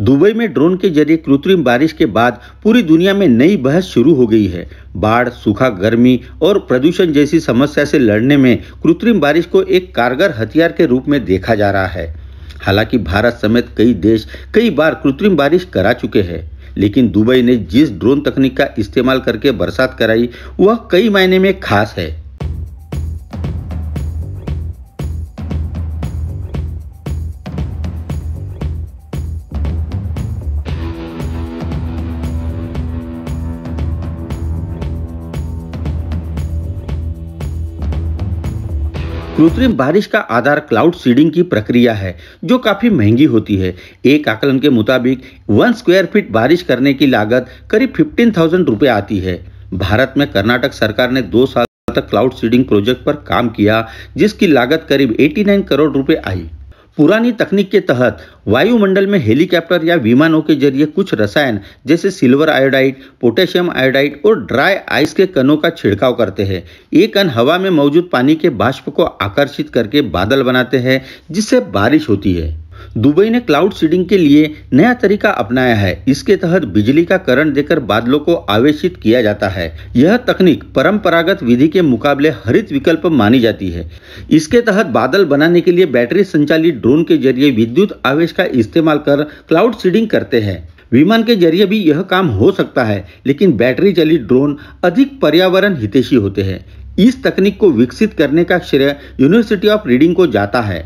Dubai में drone के जरिए कृत्रिम बारिश के बाद पूरी दुनिया में नई बहस शुरू हो गई है बाढ़ सूखा गर्मी और प्रदूषण जैसी समस्या से लड़ने में कृत्रिम बारिश को एक कारगर हथियार के रूप में देखा जा रहा है हालांकि भारत समेत कई देश कई बार कृत्रिम बारिश करा चुके हैं लेकिन दुबई ने जिस ड्रोन तकनीक का इस्तेमाल करके बरसात कराई वह कई मायने में खास है कृत्रिम बारिश का आधार क्लाउड सीडिंग की प्रक्रिया है जो काफ़ी महंगी होती है एक आकलन के मुताबिक वन स्क्वायर फीट बारिश करने की लागत करीब फिफ्टीन थाउजेंड रुपए आती है भारत में कर्नाटक सरकार ने दो साल तक क्लाउड सीडिंग प्रोजेक्ट पर काम किया जिसकी लागत करीब 89 करोड़ रुपए आई पुरानी तकनीक के तहत वायुमंडल में हेलीकॉप्टर या विमानों के जरिए कुछ रसायन जैसे सिल्वर आयोडाइड पोटेशियम आयोडाइड और ड्राई आइस के कणों का छिड़काव करते हैं ये कण हवा में मौजूद पानी के बाष्प को आकर्षित करके बादल बनाते हैं जिससे बारिश होती है दुबई ने क्लाउड सीडिंग के लिए नया तरीका अपनाया है इसके तहत बिजली का करंट देकर बादलों को आवेशित किया जाता है यह तकनीक परंपरागत विधि के मुकाबले हरित विकल्प मानी जाती है इसके तहत बादल बनाने के लिए बैटरी संचालित ड्रोन के जरिए विद्युत आवेश का इस्तेमाल कर क्लाउड सीडिंग करते हैं विमान के जरिए भी यह काम हो सकता है लेकिन बैटरी चलित ड्रोन अधिक पर्यावरण हितेशी होते हैं इस तकनीक को विकसित करने का श्रेय यूनिवर्सिटी ऑफ रीडिंग को जाता है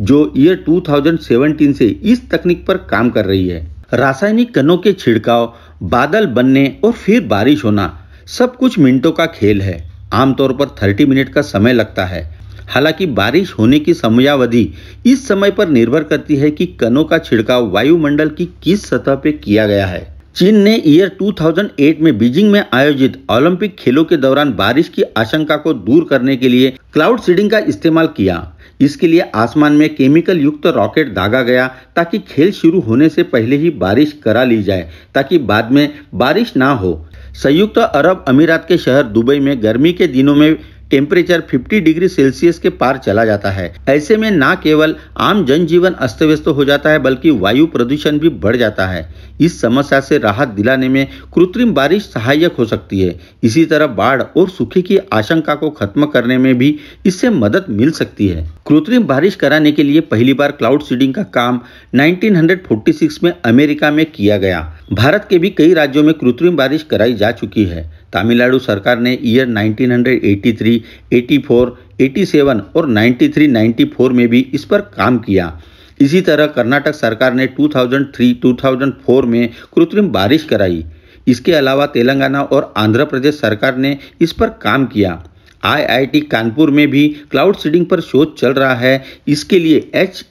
जो ईयर 2017 से इस तकनीक पर काम कर रही है रासायनिक कनों के छिड़काव बादल बनने और फिर बारिश होना सब कुछ मिनटों का खेल है आमतौर पर 30 मिनट का समय लगता है हालांकि बारिश होने की समयावधि इस समय पर निर्भर करती है कि कनों का छिड़काव वायुमंडल की किस सतह पर किया गया है चीन ने ईयर 2008 में बीजिंग में आयोजित ओलंपिक खेलों के दौरान बारिश की आशंका को दूर करने के लिए क्लाउड सीडिंग का इस्तेमाल किया इसके लिए आसमान में केमिकल युक्त रॉकेट दागा गया ताकि खेल शुरू होने से पहले ही बारिश करा ली जाए ताकि बाद में बारिश ना हो संयुक्त अरब अमीरात के शहर दुबई में गर्मी के दिनों में टेम्परेचर 50 डिग्री सेल्सियस के पार चला जाता है ऐसे में न केवल आम जनजीवन अस्त व्यस्त हो जाता है बल्कि वायु प्रदूषण भी बढ़ जाता है इस समस्या से राहत दिलाने में कृत्रिम बारिश सहायक हो सकती है इसी तरह बाढ़ और सूखे की आशंका को खत्म करने में भी इससे मदद मिल सकती है कृत्रिम बारिश कराने के लिए पहली बार क्लाउड सीडिंग का काम 1946 में अमेरिका में किया गया भारत के भी कई राज्यों में कृत्रिम बारिश कराई जा चुकी है तमिलनाडु सरकार ने ईयर 1983 84, 87 और 93, 94 में भी इस पर काम किया इसी तरह कर्नाटक सरकार ने 2003, 2004 में कृत्रिम बारिश कराई इसके अलावा तेलंगाना और आंध्र प्रदेश सरकार ने इस पर काम किया आईआईटी कानपुर में भी क्लाउड सीडिंग पर शोध चल रहा है इसके लिए एच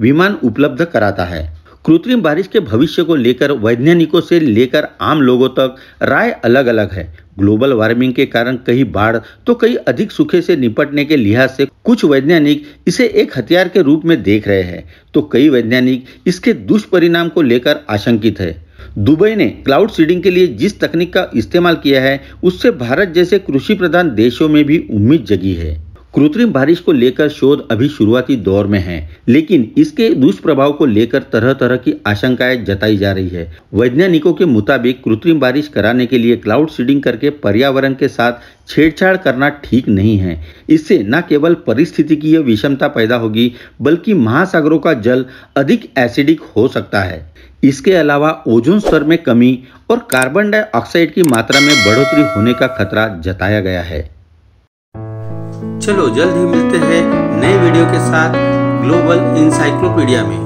विमान उपलब्ध कराता है कृत्रिम बारिश के भविष्य को लेकर वैज्ञानिकों से लेकर आम लोगों तक राय अलग अलग है ग्लोबल वार्मिंग के कारण कई बाढ़ तो कई अधिक सूखे से निपटने के लिहाज से कुछ वैज्ञानिक इसे एक हथियार के रूप में देख रहे हैं तो कई वैज्ञानिक इसके दुष्परिणाम को लेकर आशंकित है दुबई ने क्लाउड सीडिंग के लिए जिस तकनीक का इस्तेमाल किया है उससे भारत जैसे कृषि प्रधान देशों में भी उम्मीद जगी है कृत्रिम बारिश को लेकर शोध अभी शुरुआती दौर में है लेकिन इसके दुष्प्रभाव को लेकर तरह तरह की आशंकाएं जताई जा रही है वैज्ञानिकों के मुताबिक कृत्रिम बारिश कराने के लिए क्लाउड सीडिंग करके पर्यावरण के साथ छेड़छाड़ करना ठीक नहीं है इससे न केवल परिस्थितिकीय विषमता पैदा होगी बल्कि महासागरों का जल अधिक एसिडिक हो सकता है इसके अलावा ओजोन स्तर में कमी और कार्बन डाइऑक्साइड की मात्रा में बढ़ोतरी होने का खतरा जताया गया है चलो जल्द ही मिलते हैं नए वीडियो के साथ ग्लोबल इंसाइक्लोपीडिया में